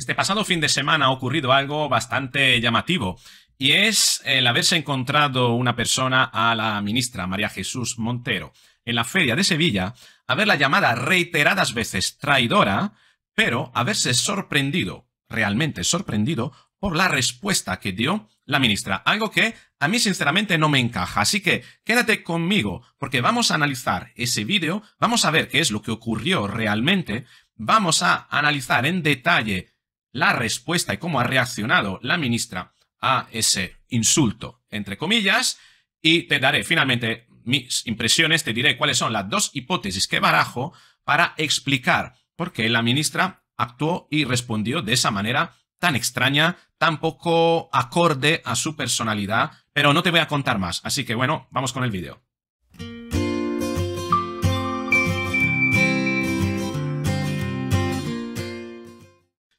Este pasado fin de semana ha ocurrido algo bastante llamativo y es el haberse encontrado una persona a la ministra María Jesús Montero en la feria de Sevilla, haberla llamada reiteradas veces traidora, pero haberse sorprendido, realmente sorprendido, por la respuesta que dio la ministra, algo que a mí sinceramente no me encaja. Así que quédate conmigo porque vamos a analizar ese vídeo, vamos a ver qué es lo que ocurrió realmente, vamos a analizar en detalle la respuesta y cómo ha reaccionado la ministra a ese insulto, entre comillas, y te daré finalmente mis impresiones, te diré cuáles son las dos hipótesis que barajo para explicar por qué la ministra actuó y respondió de esa manera tan extraña, tan poco acorde a su personalidad, pero no te voy a contar más, así que bueno, vamos con el vídeo.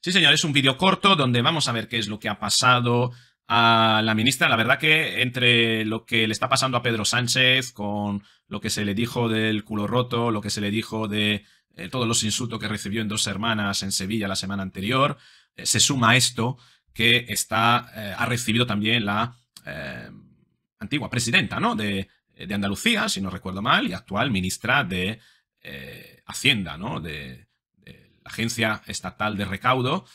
Sí, señor, es un vídeo corto donde vamos a ver qué es lo que ha pasado a la ministra. La verdad que entre lo que le está pasando a Pedro Sánchez, con lo que se le dijo del culo roto, lo que se le dijo de eh, todos los insultos que recibió en dos hermanas en Sevilla la semana anterior, eh, se suma esto que está, eh, ha recibido también la antigua presidenta ¿no? de, Andalucía, si no recuerdo mal, y actual ministra de Hacienda, ¿no? la Agencia Estatal de Recaudo.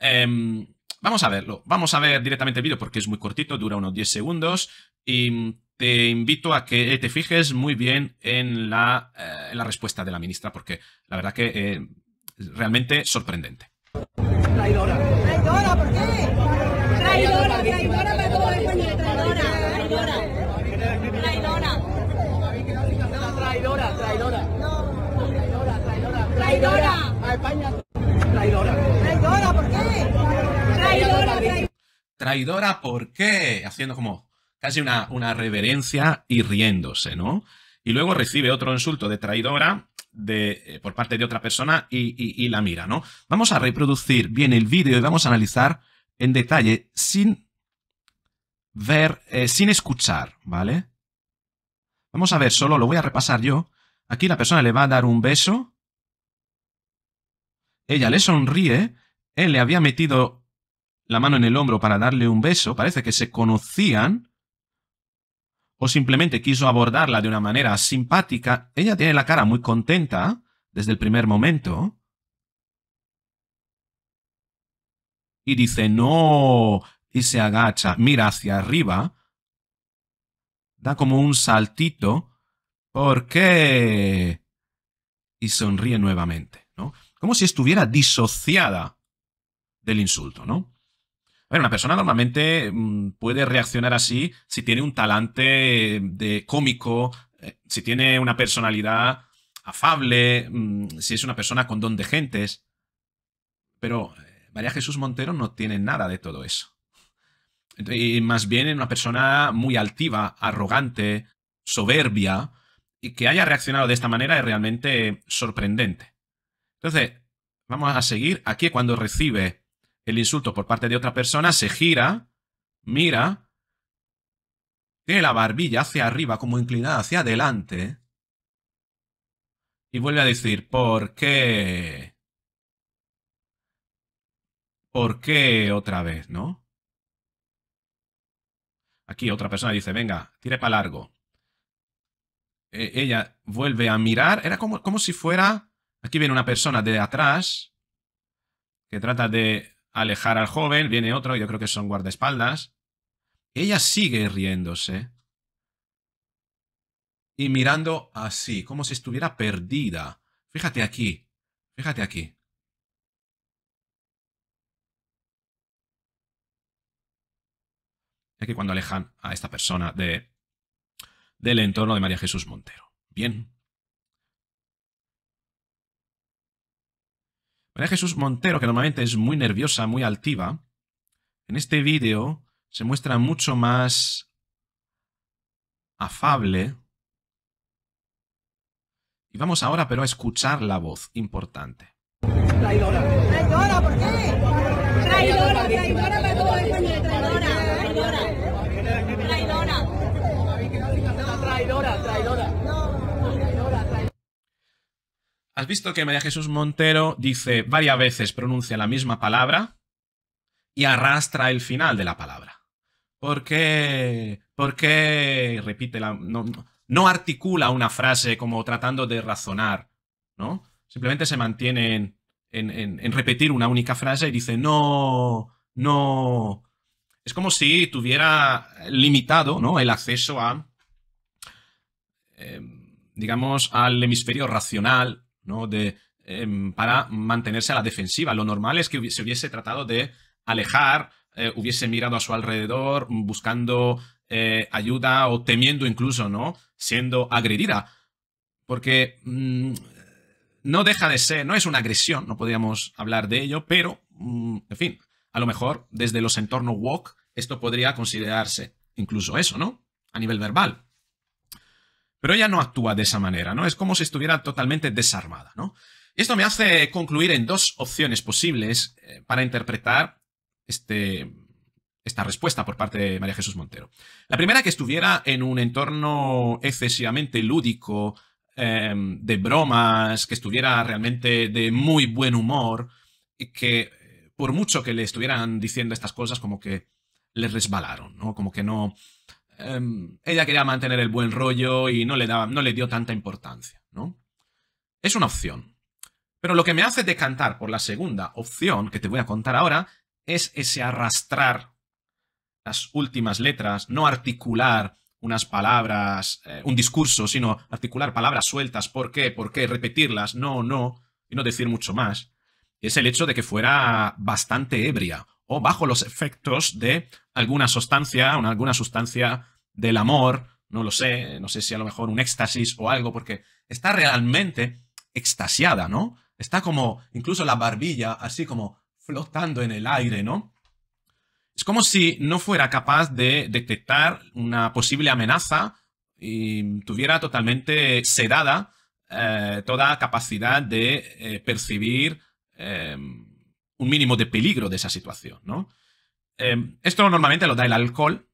Em, vamos a verlo, vamos a ver directamente el vídeo porque es muy cortito, dura unos 10 segundos y te invito a que te fijes muy bien en la, eh, respuesta de la ministra porque la verdad que es eh, realmente sorprendente. Traidora. Traidora, ¿por qué? Traidora, traidora traidora, traidora. Traidora, traidora. Traidora traidora. Traidora, ¿por qué? Traidora, ¿por qué? Haciendo como casi una, una reverencia y riéndose, ¿no? Y luego recibe otro insulto de traidora de, eh, por parte de otra persona y, la mira, ¿no? Vamos a reproducir bien el vídeo y vamos a analizar en detalle sin ver, eh, sin escuchar, ¿vale? Vamos a ver, solo lo voy a repasar yo. Aquí la persona le va a dar un beso ella le sonríe, él le había metido la mano en el hombro para darle un beso, parece que se conocían, o simplemente quiso abordarla de una manera simpática. Ella tiene la cara muy contenta desde el primer momento. Y dice, no, y se agacha, mira hacia arriba, da como un saltito, ¿por qué? Y sonríe nuevamente como si estuviera disociada del insulto, ¿no? una persona normalmente mm, puede reaccionar así si tiene un talante de cómico, eh, si tiene una personalidad afable, mm, si es una persona con don de gentes. Pero eh, María Jesús Montero no tiene nada de todo eso. Y más bien es una persona muy altiva, arrogante, soberbia, y que haya reaccionado de esta manera es realmente sorprendente. Entonces, vamos a seguir. Aquí cuando recibe el insulto por parte de otra persona, se gira, mira, tiene la barbilla hacia arriba, como inclinada hacia adelante, y vuelve a decir, ¿por qué? ¿Por qué otra vez, no? Aquí otra persona dice, venga, tire para largo. E-, ella vuelve a mirar, era como, como si fuera Aquí viene una persona de atrás que trata de alejar al joven. Viene otro, yo creo que son guardaespaldas. Ella sigue riéndose y mirando así, como si estuviera perdida. Fíjate aquí, fíjate aquí. Aquí cuando alejan a esta persona de, del entorno de María Jesús Montero. Bien. María Jesús Montero, que normalmente es muy nerviosa, muy altiva, en este vídeo se muestra mucho más afable. Y vamos ahora, pero a escuchar la voz importante. Traidora. Traidora, ¿por qué? Traidora, traidora ¿eh? traidora, traidora. Traidora. Traidora, traidora. ¿Has visto que María Jesús Montero dice varias veces, pronuncia la misma palabra y arrastra el final de la palabra? ¿Por qué? ¿Por qué repite la... No, articula una frase como tratando de razonar, ¿no? Simplemente se mantiene en, repetir una única frase y dice, no, no. Es como si tuviera limitado, ¿no? El acceso a... Em, digamos, al hemisferio racional ¿no? De, em, para mantenerse a la defensiva. Lo normal es que se hubiese tratado de alejar, eh, hubiese mirado a su alrededor buscando eh, ayuda o temiendo incluso, ¿no? Siendo agredida. Porque mm, no deja de ser, no es una agresión, no podríamos hablar de ello, pero, mm, en fin, a lo mejor desde los entornos walk esto podría considerarse incluso eso, ¿no? A nivel verbal. Pero ella no actúa de esa manera, ¿no? Es como si estuviera totalmente desarmada, ¿no? Esto me hace concluir en dos opciones posibles eh, para interpretar este, esta respuesta por parte de María Jesús Montero. La primera, que estuviera en un entorno excesivamente lúdico, em, de bromas, que estuviera realmente de muy buen humor, y que eh, por mucho que le estuvieran diciendo estas cosas, como que le resbalaron, ¿no? Como que no, Em, ella quería mantener el buen rollo y no le, no le dio tanta importancia, ¿no? Es una opción. Pero lo que me hace decantar por la segunda opción que te voy a contar ahora es ese arrastrar las últimas letras, no articular unas palabras, eh, un discurso, sino articular palabras sueltas, ¿por qué? ¿Por qué? Repetirlas, no, no, y no decir mucho más. Es el hecho de que fuera bastante ebria, bajo los efectos de alguna sustancia, alguna sustancia del amor, no lo sé, no sé si a lo mejor un éxtasis o algo, porque está realmente extasiada, ¿no? Está como incluso la barbilla así como flotando en el aire, ¿no? Es como si no fuera capaz de detectar una posible amenaza y tuviera totalmente sedada eh, toda capacidad de eh, percibir em, un mínimo de peligro de esa situación, ¿no? Eh, esto normalmente lo da el alcohol,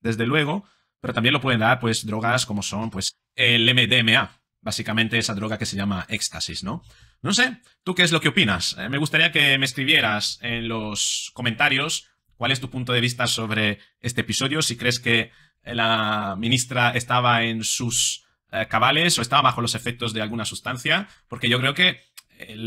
desde luego, pero también lo pueden dar, pues, drogas como son, pues, el MDMA, básicamente esa droga que se llama éxtasis, ¿no? No sé, ¿tú qué es lo que opinas? Eh, me gustaría que me escribieras en los comentarios cuál es tu punto de vista sobre este episodio, si crees que la ministra estaba en sus eh, cabales o estaba bajo los efectos de alguna sustancia, porque yo creo que el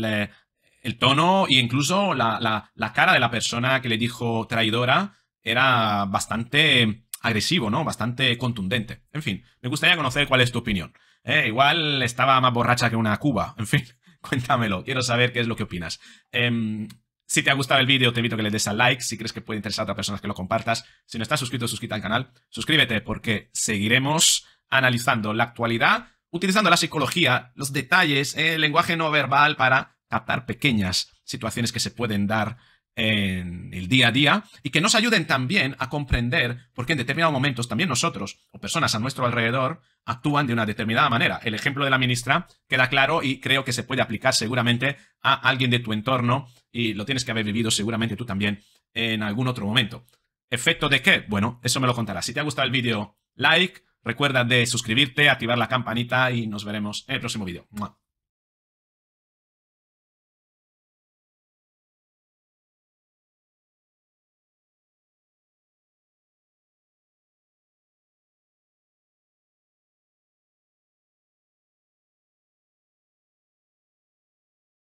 el tono e incluso la, cara de la persona que le dijo traidora era bastante agresivo, ¿no? Bastante contundente. En fin, me gustaría conocer cuál es tu opinión. Eh, igual estaba más borracha que una cuba. En fin, cuéntamelo. Quiero saber qué es lo que opinas. Em, si te ha gustado el vídeo, te invito a que le des al like. Si crees que puede interesar a otras personas, que lo compartas. Si no estás suscrito, suscríbete al canal. Suscríbete porque seguiremos analizando la actualidad, utilizando la psicología, los detalles, el lenguaje no verbal para captar pequeñas situaciones que se pueden dar en el día a día y que nos ayuden también a comprender por qué en determinados momentos también nosotros o personas a nuestro alrededor actúan de una determinada manera. El ejemplo de la ministra queda claro y creo que se puede aplicar seguramente a alguien de tu entorno y lo tienes que haber vivido seguramente tú también en algún otro momento. ¿Efecto de qué? Bueno, eso me lo contarás. Si te ha gustado el vídeo, like, recuerda de suscribirte, activar la campanita y nos veremos en el próximo vídeo.